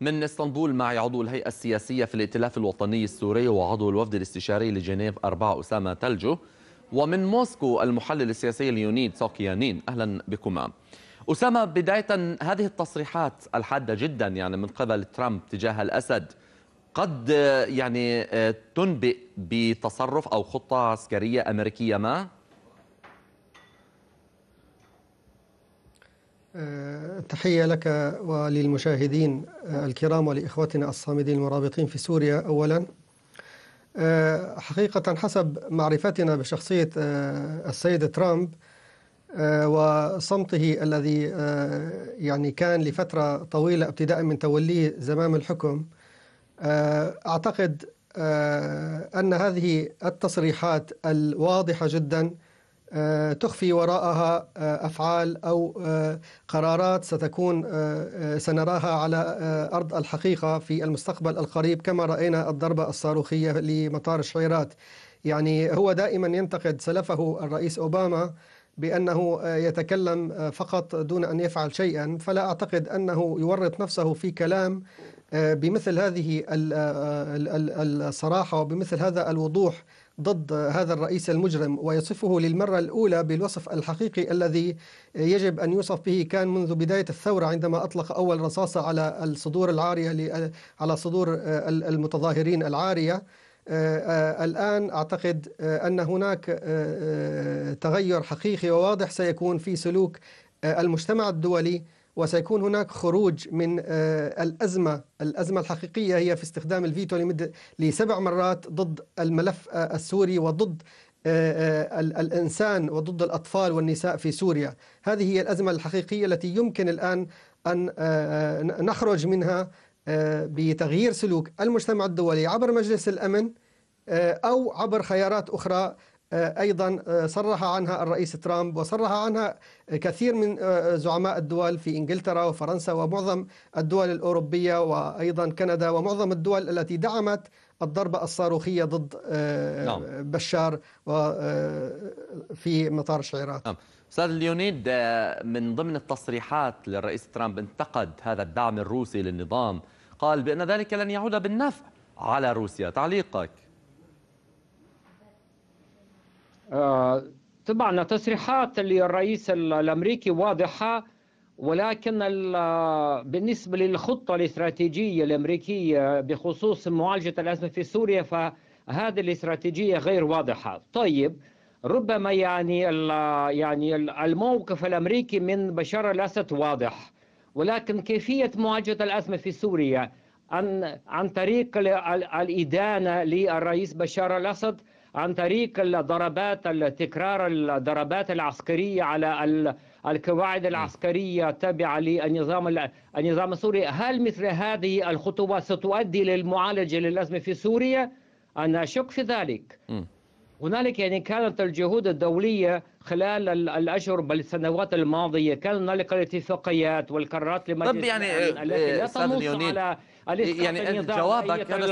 من اسطنبول معي عضو الهيئة السياسية في الائتلاف الوطني السوري وعضو الوفد الاستشاري لجنيف أربعة أسامة تلجو ومن موسكو المحلل السياسي ليونيد سوكيانين أهلا بكما أسامة بداية هذه التصريحات الحادة جدا يعني من قبل ترامب تجاه الأسد قد يعني آه، تنبئ بتصرف أو خطة عسكرية أمريكية ما آه، تحية لك وللمشاهدين آه، الكرام ولإخوتنا الصامدين المرابطين في سوريا أولا آه، حقيقة حسب معرفتنا بشخصية السيد ترامب وصمته الذي يعني كان لفترة طويلة ابتداء من توليه زمام الحكم أعتقد أن هذه التصريحات الواضحة جداً آه، تخفي وراءها آه، افعال او آه، قرارات ستكون سنراها على ارض الحقيقه في المستقبل القريب كما راينا الضربه الصاروخيه لمطار الشعيرات يعني هو دائما ينتقد سلفه الرئيس اوباما بانه يتكلم فقط دون ان يفعل شيئا فلا اعتقد انه يورط نفسه في كلام بمثل هذه الصراحه وبمثل هذا الوضوح ضد هذا الرئيس المجرم ويصفه للمرة الأولى بالوصف الحقيقي الذي يجب أن يوصف به كان منذ بداية الثورة عندما أطلق أول رصاصة على الصدور العارية على صدور آه، المتظاهرين العارية آه، آه، الآن أعتقد أن هناك تغير حقيقي وواضح سيكون في سلوك المجتمع الدولي وسيكون هناك خروج من آه، الأزمة الأزمة الحقيقية هي في استخدام الفيتو لمدة لسبع مرات ضد الملف آه، السوري وضد آه، الإنسان وضد الأطفال والنساء في سوريا هذه هي الأزمة الحقيقية التي يمكن الآن أن نخرج منها بتغيير سلوك المجتمع الدولي عبر مجلس الأمن أو عبر خيارات أخرى آه، ايضا آه، صرح عنها الرئيس ترامب وصرح عنها كثير من آه، زعماء الدول في انجلترا وفرنسا ومعظم الدول الاوروبيه وايضا كندا ومعظم الدول التي دعمت الضربه الصاروخيه ضد نعم. بشار في مطار شعيرات نعم. استاذ ليونيد من ضمن التصريحات للرئيس ترامب انتقد هذا الدعم الروسي للنظام قال بان ذلك لن يعود بالنفع على روسيا تعليقك آه، طبعا تصريحات الرئيس الامريكي واضحه ولكن بالنسبه للخطه الاستراتيجيه الامريكيه بخصوص معالجه الازمه في سوريا فهذه الاستراتيجيه غير واضحه. طيب ربما يعني يعني الموقف الامريكي من بشار الاسد واضح ولكن كيفيه معالجه الازمه في سوريا عن عن طريق الادانه للرئيس بشار الاسد عن طريق الضربات تكرار الضربات العسكرية على القواعد نعم. العسكرية التابعة للنظام النظام السوري هل مثل هذه الخطوات ستؤدي للمعالجة للأزمة في سوريا؟ أنا أشك في ذلك هنالك يعني كانت الجهود الدولية خلال الأشهر بل السنوات الماضية كان هنالك الاتفاقيات والقرارات لمجلس طب يعني لا تنص على إيه، يعني أنت جوابك كان سيكون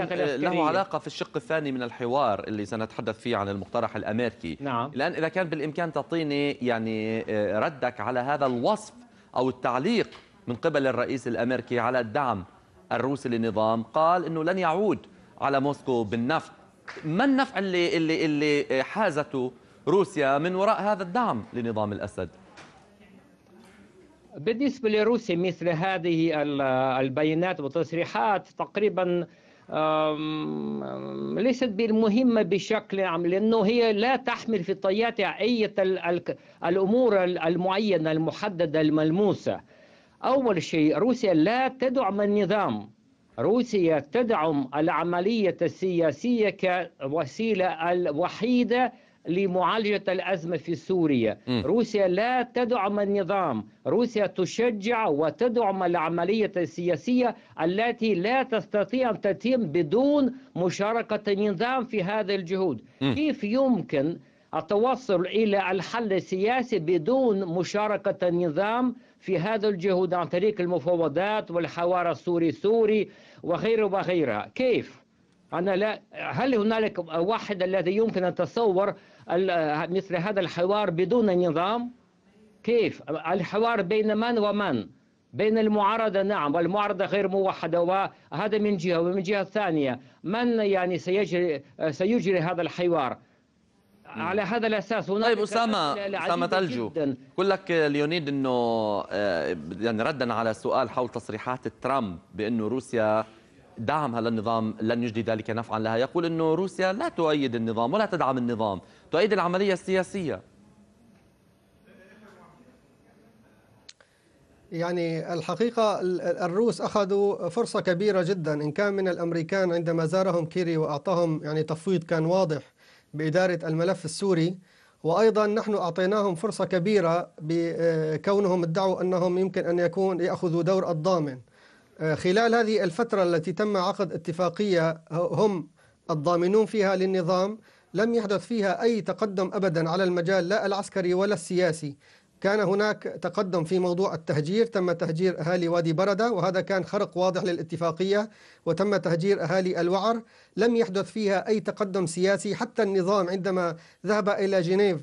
آه، له علاقة في الشق الثاني من الحوار اللي سنتحدث فيه عن المقترح الأمريكي نعم. الآن إذا كان بالإمكان تعطيني يعني آه، ردك على هذا الوصف أو التعليق من قبل الرئيس الأمريكي على الدعم الروسي للنظام قال أنه لن يعود على موسكو بالنفط ما النفع اللي, اللي, اللي آه، حازته روسيا من وراء هذا الدعم لنظام الأسد؟ بالنسبة لروسيا مثل هذه البيانات والتصريحات تقريبا ليست بالمهمة بشكل عام لأنه هي لا تحمل في طياتها أي الأمور المعينة المحددة الملموسة أول شيء روسيا لا تدعم النظام روسيا تدعم العملية السياسية كوسيلة الوحيدة لمعالجة الأزمة في سوريا م. روسيا لا تدعم النظام روسيا تشجع وتدعم العملية السياسية التي لا تستطيع أن تتم بدون مشاركة النظام في هذه الجهود م. كيف يمكن التوصل إلى الحل السياسي بدون مشاركة النظام في هذا الجهود عن طريق المفاوضات والحوار السوري سوري وغيره وغيرها كيف؟ أنا لا هل هنالك واحد الذي يمكن أن تصور مثل هذا الحوار بدون نظام كيف الحوار بين من ومن بين المعارضة نعم والمعارضة غير موحدة وهذا من جهة ومن جهة ثانية من يعني سيجري, سيجري هذا الحوار على هذا الاساس هناك طيب اسامه اسامه تلجو بقول لك ليونيد انه يعني ردا على سؤال حول تصريحات ترامب بانه روسيا دعمها للنظام لن يجدي ذلك نفعا لها يقول أنه روسيا لا تؤيد النظام ولا تدعم النظام تؤيد العملية السياسية يعني الحقيقة الروس أخذوا فرصة كبيرة جدا إن كان من الأمريكان عندما زارهم كيري وأعطاهم يعني تفويض كان واضح بإدارة الملف السوري وأيضا نحن أعطيناهم فرصة كبيرة بكونهم آه، ادعوا أنهم يمكن أن يكون يأخذوا دور الضامن آه، خلال هذه الفترة التي تم عقد اتفاقية هم الضامنون فيها للنظام لم يحدث فيها أي تقدم أبدا على المجال لا العسكري ولا السياسي كان هناك تقدم في موضوع التهجير تم تهجير أهالي وادي بردة وهذا كان خرق واضح للاتفاقية وتم تهجير أهالي الوعر لم يحدث فيها أي تقدم سياسي حتى النظام عندما ذهب إلى جنيف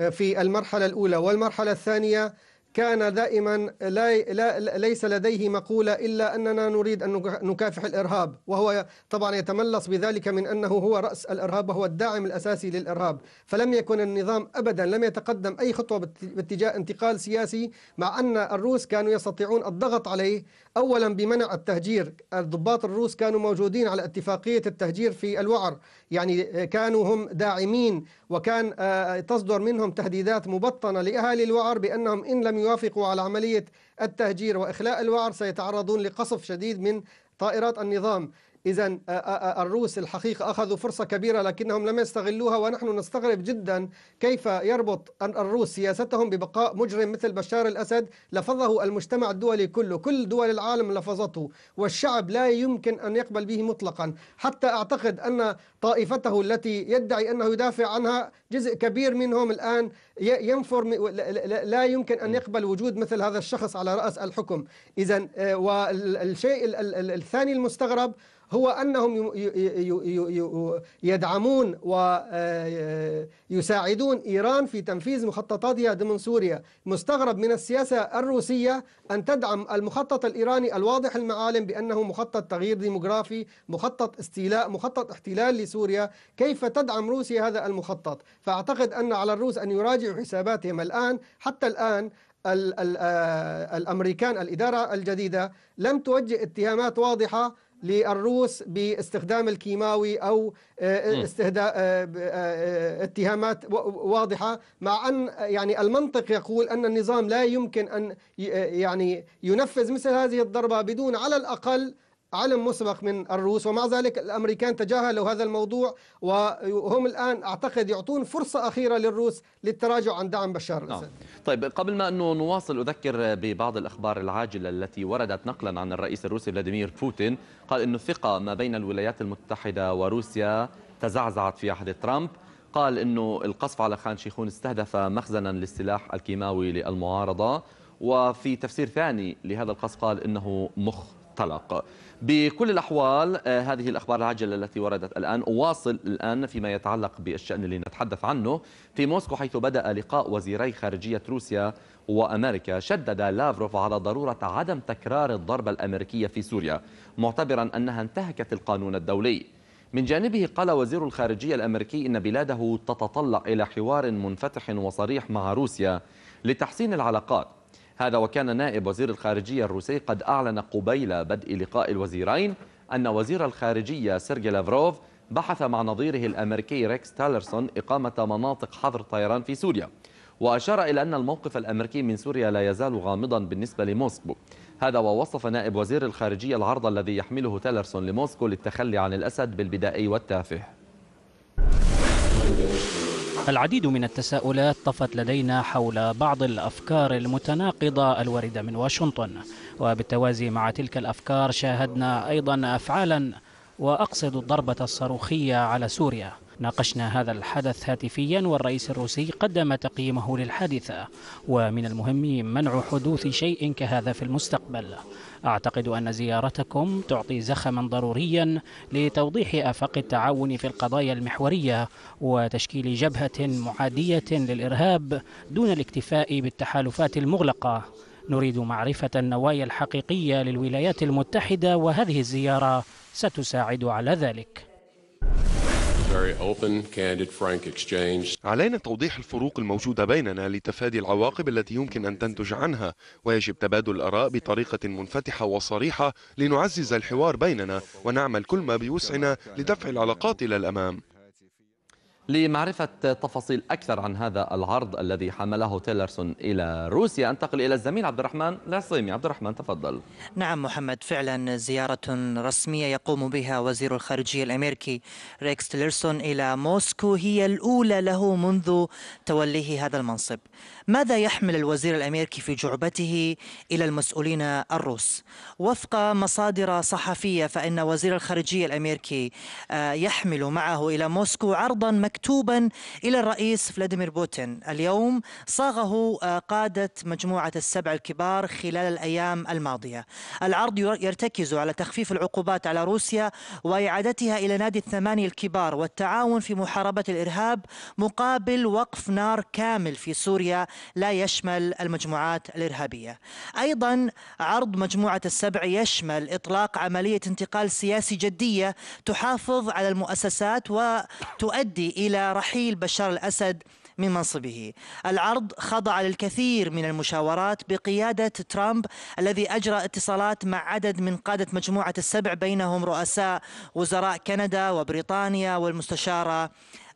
آه، في المرحلة الأولى والمرحلة الثانية كان دائما لا, لا ليس لديه مقولة إلا أننا نريد أن نكافح الإرهاب وهو طبعا يتملص بذلك من أنه هو رأس الإرهاب وهو الداعم الأساسي للإرهاب فلم يكن النظام أبدا لم يتقدم أي خطوة باتجاه انتقال سياسي مع أن الروس كانوا يستطيعون الضغط عليه أولا بمنع التهجير الضباط الروس كانوا موجودين على اتفاقية التهجير في الوعر يعني كانوا هم داعمين وكان آه، تصدر منهم تهديدات مبطنة لأهالي الوعر بأنهم إن لم يوافقوا على عملية التهجير وإخلاء الوعر سيتعرضون لقصف شديد من طائرات النظام إذا آه، آه، آه، الروس الحقيقة أخذوا فرصة كبيرة لكنهم لم يستغلوها ونحن نستغرب جدا كيف يربط الروس سياستهم ببقاء مجرم مثل بشار الأسد لفظه المجتمع الدولي كله كل دول العالم لفظته والشعب لا يمكن أن يقبل به مطلقا حتى أعتقد أن طائفته التي يدعي أنه يدافع عنها جزء كبير منهم الآن ينفر لا يمكن أن يقبل وجود مثل هذا الشخص على رأس الحكم إذا والشيء الثاني المستغرب هو أنهم يدعمون ويساعدون آه، آه، إيران في تنفيذ مخططاتها ضمن سوريا مستغرب من السياسة الروسية أن تدعم المخطط الإيراني الواضح المعالم بأنه مخطط تغيير ديموغرافي مخطط استيلاء مخطط احتلال لسوريا كيف تدعم روسيا هذا المخطط فأعتقد أن على الروس أن يراجعوا حساباتهم الآن حتى الآن آه، الأمريكان الإدارة الجديدة لم توجه اتهامات واضحة للروس باستخدام الكيماوي أو آه، استهداء آه، آه، اتهامات واضحة مع أن يعني المنطق يقول أن النظام لا يمكن أن يعني ينفذ مثل هذه الضربة بدون على الأقل علم مسبق من الروس ومع ذلك الأمريكان تجاهلوا هذا الموضوع وهم الآن أعتقد يعطون فرصة أخيرة للروس للتراجع عن دعم بشار نعم. الأسد نعم. طيب قبل ما أنه نواصل أذكر ببعض الأخبار العاجلة التي وردت نقلا عن الرئيس الروسي فلاديمير بوتين قال أن الثقة ما بين الولايات المتحدة وروسيا تزعزعت في عهد ترامب قال أنه القصف على خان شيخون استهدف مخزنا للسلاح الكيماوي للمعارضة وفي تفسير ثاني لهذا القصف قال أنه مختلق بكل الأحوال آه، هذه الأخبار العاجلة التي وردت الآن أواصل الآن فيما يتعلق بالشأن اللي نتحدث عنه في موسكو حيث بدأ لقاء وزيري خارجية روسيا وأمريكا شدد لافروف على ضرورة عدم تكرار الضربة الأمريكية في سوريا معتبرا أنها انتهكت القانون الدولي من جانبه قال وزير الخارجية الأمريكي إن بلاده تتطلع إلى حوار منفتح وصريح مع روسيا لتحسين العلاقات هذا وكان نائب وزير الخارجية الروسي قد أعلن قبيل بدء لقاء الوزيرين أن وزير الخارجية سيرجي لافروف بحث مع نظيره الأمريكي ريكس تالرسون إقامة مناطق حظر طيران في سوريا وأشار إلى أن الموقف الأمريكي من سوريا لا يزال غامضا بالنسبة لموسكو هذا ووصف نائب وزير الخارجية العرض الذي يحمله تالرسون لموسكو للتخلي عن الأسد بالبدائي والتافه العديد من التساؤلات طفت لدينا حول بعض الأفكار المتناقضة الواردة من واشنطن وبالتوازي مع تلك الأفكار شاهدنا أيضا أفعالا وأقصد الضربة الصاروخية على سوريا ناقشنا هذا الحدث هاتفيا والرئيس الروسي قدم تقييمه للحادثة ومن المهم منع حدوث شيء كهذا في المستقبل أعتقد أن زيارتكم تعطي زخما ضروريا لتوضيح آفاق التعاون في القضايا المحورية وتشكيل جبهة معادية للإرهاب دون الاكتفاء بالتحالفات المغلقة نريد معرفة النوايا الحقيقية للولايات المتحدة وهذه الزيارة ستساعد على ذلك علينا توضيح الفروق الموجودة بيننا لتفادي العواقب التي يمكن أن تنتج عنها ويجب تبادل الآراء بطريقة منفتحة وصريحة لنعزز الحوار بيننا ونعمل كل ما بوسعنا لدفع العلاقات إلى الأمام لمعرفة تفاصيل أكثر عن هذا العرض الذي حمله تيلرسون إلى روسيا أنتقل إلى الزميل عبد الرحمن العصيمي عبد الرحمن تفضل نعم محمد فعلا زيارة رسمية يقوم بها وزير الخارجية الأمريكي ريكس تيلرسون إلى موسكو هي الأولى له منذ توليه هذا المنصب ماذا يحمل الوزير الأمريكي في جعبته إلى المسؤولين الروس؟ وفق مصادر صحفية فإن وزير الخارجية الأمريكي آه، يحمل معه إلى موسكو عرضا مكتوبا إلى الرئيس فلاديمير بوتين اليوم صاغه آه، قادة مجموعة السبع الكبار خلال الأيام الماضية العرض يرتكز على تخفيف العقوبات على روسيا وإعادتها إلى نادي الثمانية الكبار والتعاون في محاربة الإرهاب مقابل وقف نار كامل في سوريا لا يشمل المجموعات الإرهابية أيضا عرض مجموعة السبع يشمل إطلاق عملية انتقال سياسي جدية تحافظ على المؤسسات وتؤدي إلى رحيل بشار الأسد من منصبه العرض خضع للكثير من المشاورات بقيادة ترامب الذي أجرى اتصالات مع عدد من قادة مجموعة السبع بينهم رؤساء وزراء كندا وبريطانيا والمستشارة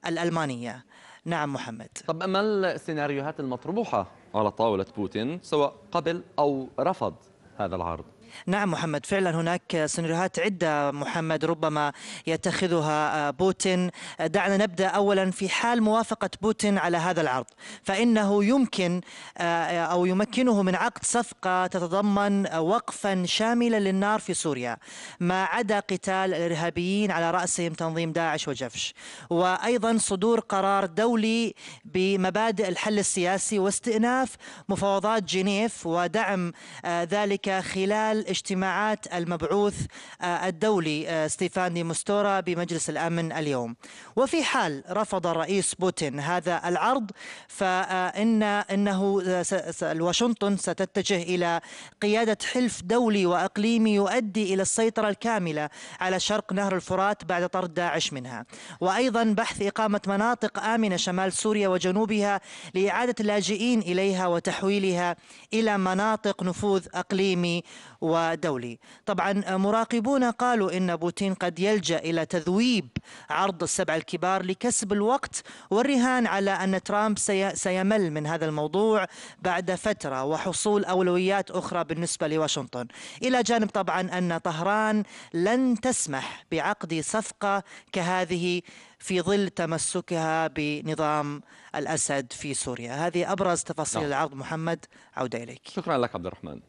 الألمانية نعم محمد طب ما السيناريوهات المطروحة على طاولة بوتين سواء قبل أو رفض هذا العرض نعم محمد فعلا هناك سيناريوهات عدة محمد ربما يتخذها آه، بوتين آه، دعنا نبدأ أولا في حال موافقة بوتين على هذا العرض فإنه يمكن آه، أو يمكنه من عقد صفقة تتضمن وقفا شاملا للنار في سوريا ما عدا قتال الإرهابيين على رأسهم تنظيم داعش وجفش وأيضا صدور قرار دولي بمبادئ الحل السياسي واستئناف مفاوضات جنيف ودعم ذلك خلال اجتماعات المبعوث آه، الدولي آه، ستيفاني مستورا بمجلس الأمن اليوم وفي حال رفض الرئيس بوتين هذا العرض فإن إنه آه، واشنطن ستتجه إلى قيادة حلف دولي وإقليمي يؤدي إلى السيطرة الكاملة على شرق نهر الفرات بعد طرد داعش منها وأيضا بحث إقامة مناطق آمنة شمال سوريا وجنوبها لإعادة اللاجئين إليها وتحويلها إلى مناطق نفوذ أقليمي ودولي طبعا مراقبون قالوا إن بوتين قد يلجأ إلى تذويب عرض السبع الكبار لكسب الوقت والرهان على أن ترامب سيمل من هذا الموضوع بعد فترة وحصول أولويات أخرى بالنسبة لواشنطن إلى جانب طبعا أن طهران لن تسمح بعقد صفقة كهذه في ظل تمسكها بنظام الأسد في سوريا هذه أبرز تفاصيل نعم. العرض محمد عودة إليك شكرا لك عبد الرحمن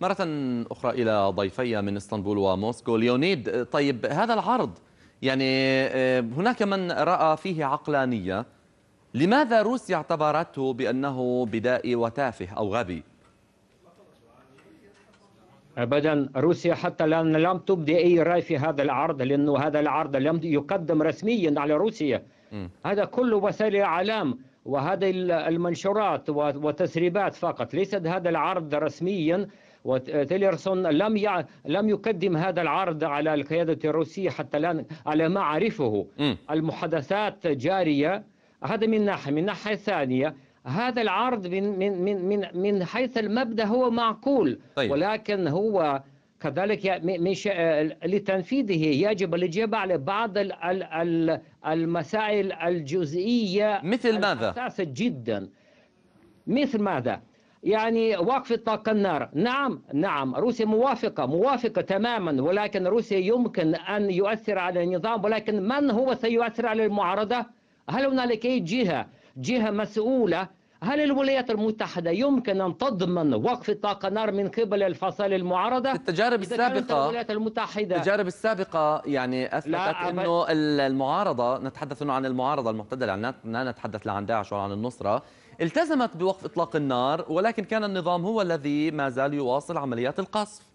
مرة أخرى إلى ضيفي من اسطنبول وموسكو ليونيد طيب هذا العرض يعني آه، هناك من رأى فيه عقلانية لماذا روسيا اعتبرته بأنه بدائي وتافه أو غبي؟ ابدا روسيا حتى الان لم تبدي اي راي في هذا العرض لانه هذا العرض لم يقدم رسميا على روسيا هذا كله وسائل الاعلام وهذه المنشورات وتسريبات فقط ليس هذا العرض رسميا وتيلرسون لم ي... لم يقدم هذا العرض على القيادة الروسية حتى الآن على ما أعرفه المحادثات جارية هذا من ناحية من ناحية ثانية هذا العرض من من من من, من حيث المبدا هو معقول طيب. ولكن هو كذلك مش لتنفيذه يجب الاجابه على بعض المسائل الجزئيه مثل ماذا؟ جدا مثل ماذا؟ يعني وقف إطلاق النار نعم نعم روسيا موافقة موافقة تماما ولكن روسيا يمكن أن يؤثر على النظام ولكن من هو سيؤثر على المعارضة هل هنالك جهة جهة مسؤولة هل الولايات المتحدة يمكن أن تضمن وقف إطلاق النار من قبل الفصائل المعارضة؟ التجارب السابقة الولايات المتحدة التجارب السابقة يعني أثبتت أنه المعارضة نتحدث عن المعارضة المعتدلة لا نتحدث لا عن داعش ولا عن النصرة التزمت بوقف إطلاق النار ولكن كان النظام هو الذي ما زال يواصل عمليات القصف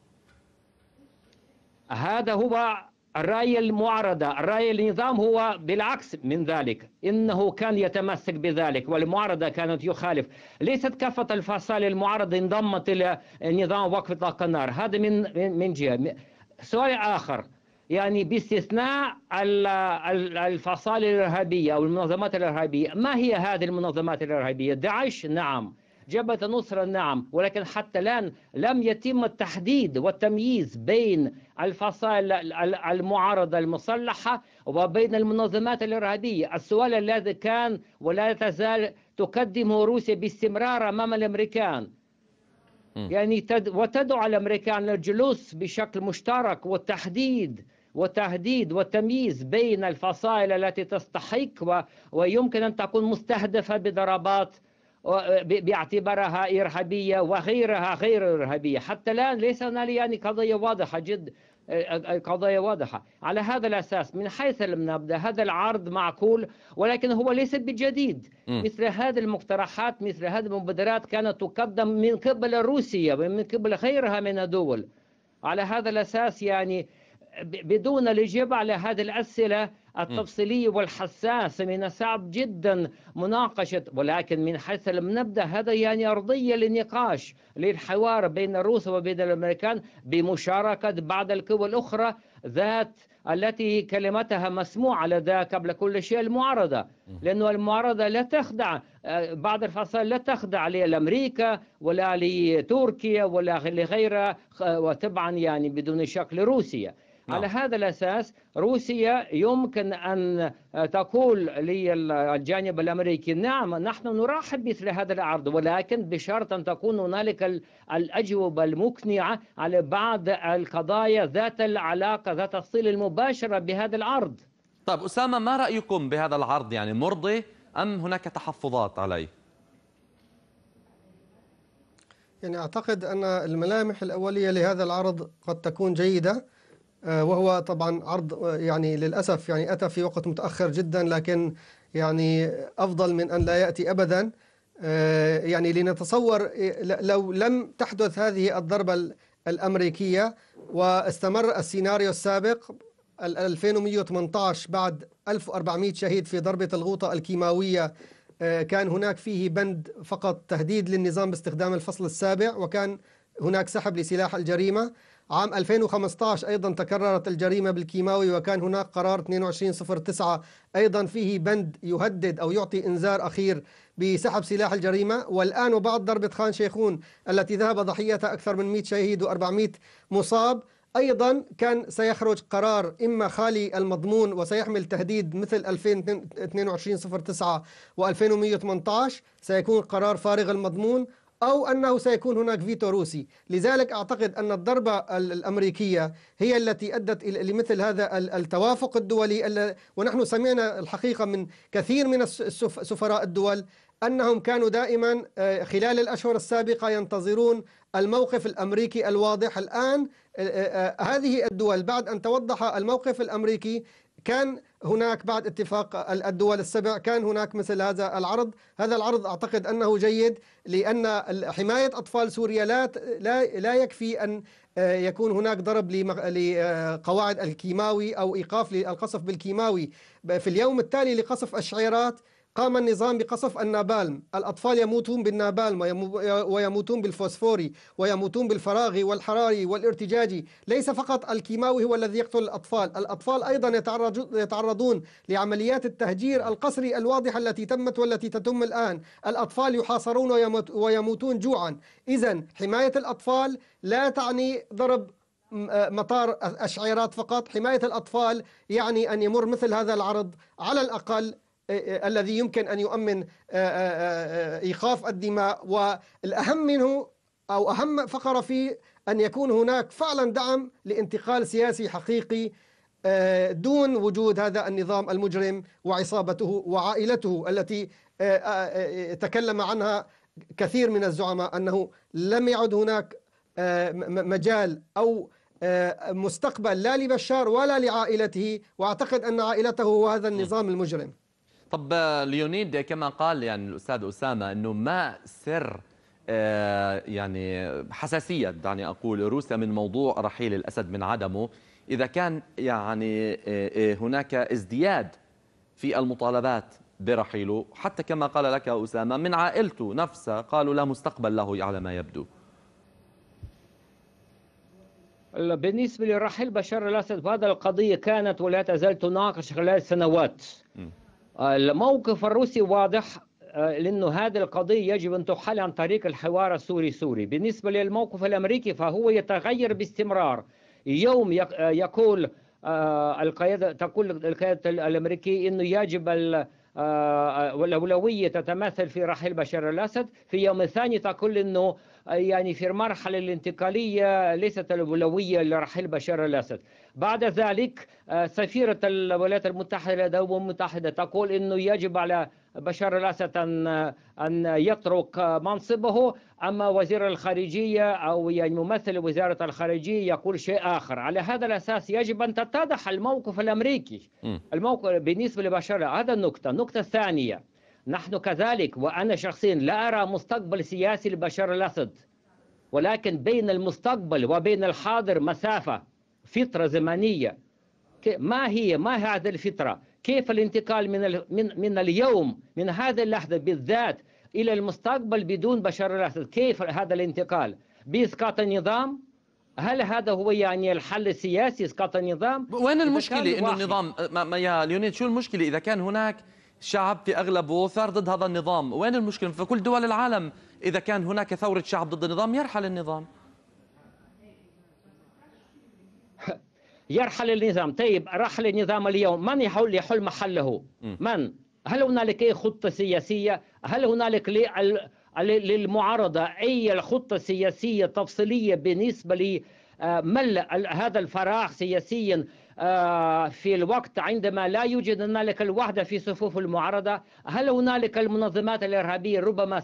هذا هو الرأي المعارضة الرأي النظام هو بالعكس من ذلك إنه كان يتمسك بذلك والمعارضة كانت يخالف ليست كافة الفصائل المعارضة انضمت إلى نظام وقف إطلاق النار هذا من من جهة سؤال آخر يعني باستثناء الفصائل الإرهابية أو المنظمات الإرهابية ما هي هذه المنظمات الإرهابية؟ داعش نعم جبهة النصرة نعم ولكن حتى الآن لم يتم التحديد والتمييز بين الفصائل المعارضة المسلحة وبين المنظمات الإرهابية السؤال الذي كان ولا تزال تقدمه روسيا باستمرار أمام الأمريكان يعني تد... وتدعو الامريكان للجلوس بشكل مشترك والتحديد وتهديد وتمييز بين الفصائل التي تستحق ويمكن أن تكون مستهدفة بضربات باعتبارها إرهابية وغيرها غير إرهابية حتى الآن ليس هنالك يعني قضية واضحة جدا آه، آه، قضايا واضحة على هذا الأساس من حيث لم نبدأ هذا العرض معقول ولكن هو ليس بجديد م. مثل هذه المقترحات مثل هذه المبادرات كانت تقدم من قبل روسيا ومن قبل غيرها من الدول على هذا الأساس يعني بدون الإجابة على هذه الأسئلة التفصيلية والحساسة من الصعب جدا مناقشة ولكن من حيث لم نبدأ هذا يعني أرضية للنقاش للحوار بين الروس وبين الأمريكان بمشاركة بعض القوى الأخرى ذات التي كلمتها مسموعة لدى قبل كل شيء المعارضة لأن المعارضة لا تخدع آه، بعض الفصائل لا تخدع لأمريكا ولا لتركيا ولا لغيرها وطبعا يعني بدون شك لروسيا نعم. على هذا الأساس روسيا يمكن أن تقول للجانب الأمريكي نعم نحن نرحب مثل هذا العرض ولكن بشرط أن تكون هنالك الأجوبة المقنعة على بعض القضايا ذات العلاقة ذات الصلة المباشرة بهذا العرض طيب أسامة ما رأيكم بهذا العرض يعني مرضي أم هناك تحفظات عليه؟ يعني أعتقد أن الملامح الأولية لهذا العرض قد تكون جيدة آه، وهو طبعا عرض آه، يعني للأسف يعني أتى في وقت متأخر جدا لكن يعني أفضل من أن لا يأتي أبدا آه، يعني لنتصور لو لم تحدث هذه الضربة الأمريكية واستمر السيناريو السابق 2118 بعد 1400 شهيد في ضربة الغوطة الكيماوية كان هناك فيه بند فقط تهديد للنظام باستخدام الفصل السابع وكان هناك سحب لسلاح الجريمة عام 2015 أيضا تكررت الجريمة بالكيماوي وكان هناك قرار 2209 أيضا فيه بند يهدد أو يعطي إنذار أخير بسحب سلاح الجريمة والآن وبعد ضربة خان شيخون التي ذهب ضحيتها أكثر من 100 شهيد و400 مصاب ايضا كان سيخرج قرار اما خالي المضمون وسيحمل تهديد مثل 2022 09 و 2118 سيكون قرار فارغ المضمون أو أنه سيكون هناك فيتو روسي لذلك أعتقد أن الضربة الأمريكية هي التي أدت لمثل هذا التوافق الدولي ونحن سمعنا الحقيقة من كثير من سفراء الدول أنهم كانوا دائما آه، خلال الأشهر السابقة ينتظرون الموقف الأمريكي الواضح الآن آه، آه، هذه الدول بعد أن توضح الموقف الأمريكي كان هناك بعد اتفاق الدول السبع كان هناك مثل هذا العرض هذا العرض أعتقد أنه جيد لأن حماية أطفال سوريا لا لا يكفي أن آه، يكون هناك ضرب لقواعد الكيماوي أو إيقاف للقصف بالكيماوي في اليوم التالي لقصف الشعيرات قام النظام بقصف النابالم الأطفال يموتون بالنابالم ويموتون بالفوسفوري ويموتون بالفراغي والحراري والارتجاجي ليس فقط الكيماوي هو الذي يقتل الأطفال الأطفال أيضا يتعرضون لعمليات التهجير القسري الواضحة التي تمت والتي تتم الآن الأطفال يحاصرون ويموتون جوعا إذا حماية الأطفال لا تعني ضرب آه، مطار أشعيرات فقط حماية الأطفال يعني أن يمر مثل هذا العرض على الأقل إيه، إيه، الذي يمكن أن يؤمن آه، آه، آه، إيقاف الدماء والأهم منه أو أهم فقرة فيه أن يكون هناك فعلا دعم لانتقال سياسي حقيقي دون وجود هذا النظام المجرم وعصابته وعائلته التي تكلم عنها كثير من الزعماء أنه لم يعد هناك مجال أو مستقبل لا لبشار ولا لعائلته وأعتقد أن عائلته هو هذا النظام المجرم طب آه، ليونيد كما قال يعني الأستاذ أسامة أنه ما سر آه، يعني حساسية دعني أقول روسيا من موضوع رحيل الأسد من عدمه إذا كان يعني آه، هناك ازدياد في المطالبات برحيله حتى كما قال لك أسامة من عائلته نفسها قالوا لا مستقبل له على ما يبدو بالنسبة لرحيل بشار الأسد فهذا القضية كانت ولا تزال تناقش خلال سنوات م. الموقف الروسي واضح آه، لأنه هذه القضية يجب أن تحل عن طريق الحوار السوري سوري بالنسبة للموقف الأمريكي فهو يتغير باستمرار يوم آه، يقول آه، القيادة تقول القيادة الأمريكية أنه يجب والأولوية آه، آه، تتمثل في رحيل بشار الأسد في يوم الثاني تقول أنه آه، يعني في المرحلة الانتقالية ليست الأولوية لرحيل بشار الأسد بعد ذلك سفيرة الولايات المتحدة لدى الأمم المتحدة تقول أنه يجب على بشار الأسد أن أن يترك منصبه أما وزير الخارجية أو يعني ممثل وزارة الخارجية يقول شيء آخر على هذا الأساس يجب أن تتضح الموقف الأمريكي الموقف بالنسبة لبشار هذا النقطة النقطة الثانية نحن كذلك وأنا شخصيا لا أرى مستقبل سياسي لبشار الأسد ولكن بين المستقبل وبين الحاضر مسافة فترة زمنية ما هي ما هي هذه الفترة كيف الانتقال من من من اليوم من هذه اللحظه بالذات الى المستقبل بدون بشار الاسد كيف هذا الانتقال باسقاط النظام هل هذا هو يعني الحل السياسي اسقاط النظام وين المشكله انه النظام ما يا ليونيد شو المشكله اذا كان هناك شعب في اغلبه ثار ضد هذا النظام وين المشكله في كل دول العالم اذا كان هناك ثوره شعب ضد النظام يرحل النظام يرحل النظام طيب رحل النظام اليوم من يحل يحل محله من هل هنالك اي خطة سياسية هل هنالك للمعارضة أي خطة سياسية تفصيلية بالنسبة لمل آه، مل هذا الفراغ سياسيا آه، في الوقت عندما لا يوجد هنالك الوحدة في صفوف المعارضة هل هنالك المنظمات الإرهابية ربما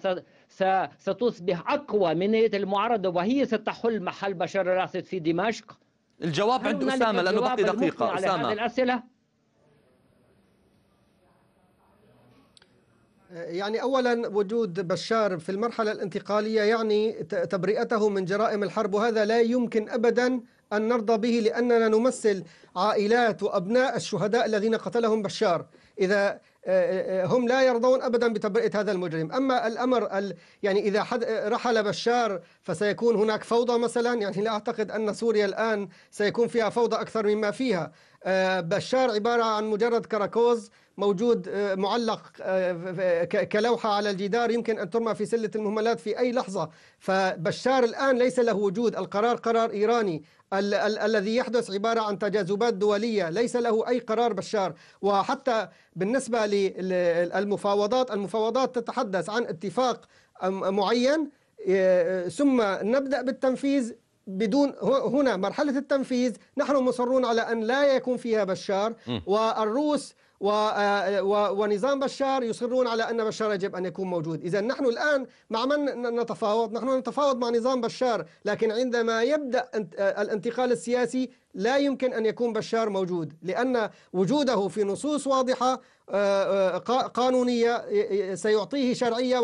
ستصبح أقوى من المعارضة وهي ستحل محل بشار الأسد في دمشق الجواب عند أسامة لأنه بقي دقيقة أسامة هذه الأسئلة يعني اولا وجود بشار في المرحله الانتقاليه يعني تبرئته من جرائم الحرب وهذا لا يمكن ابدا ان نرضى به لاننا نمثل عائلات وابناء الشهداء الذين قتلهم بشار اذا آه، آه، آه، هم لا يرضون ابدا بتبرئه هذا المجرم، اما الامر ال يعني اذا حد رحل بشار فسيكون هناك فوضى مثلا، يعني لا اعتقد ان سوريا الان سيكون فيها فوضى اكثر مما فيها. بشار عباره عن مجرد كراكوز موجود آه، معلق آه، كلوحة على الجدار يمكن أن ترمى في سلة المهملات في أي لحظة فبشار الآن ليس له وجود القرار قرار إيراني ال- ال- الذي يحدث عبارة عن تجاذبات دولية ليس له أي قرار بشار وحتى بالنسبة للمفاوضات المفاوضات تتحدث عن اتفاق معين آه، ثم نبدأ بالتنفيذ بدون هنا مرحلة التنفيذ نحن مصرون على أن لا يكون فيها بشار والروس آه، آه، ونظام بشار يصرون على أن بشار يجب أن يكون موجود إذا نحن الآن مع من نتفاوض؟ نحن نتفاوض مع نظام بشار لكن عندما يبدأ آه، الانتقال السياسي لا يمكن أن يكون بشار موجود لأن وجوده في نصوص واضحة قانونية سيعطيه شرعية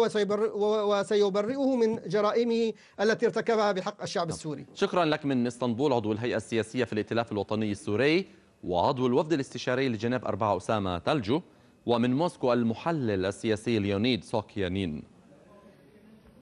وسيبرئه من جرائمه التي ارتكبها بحق الشعب نعم. السوري شكرا لك من اسطنبول عضو الهيئة السياسية في الائتلاف الوطني السوري وعضو الوفد الاستشاري لجنيف أربعة أسامة تلجو ومن موسكو المحلل السياسي ليونيد سوكيانين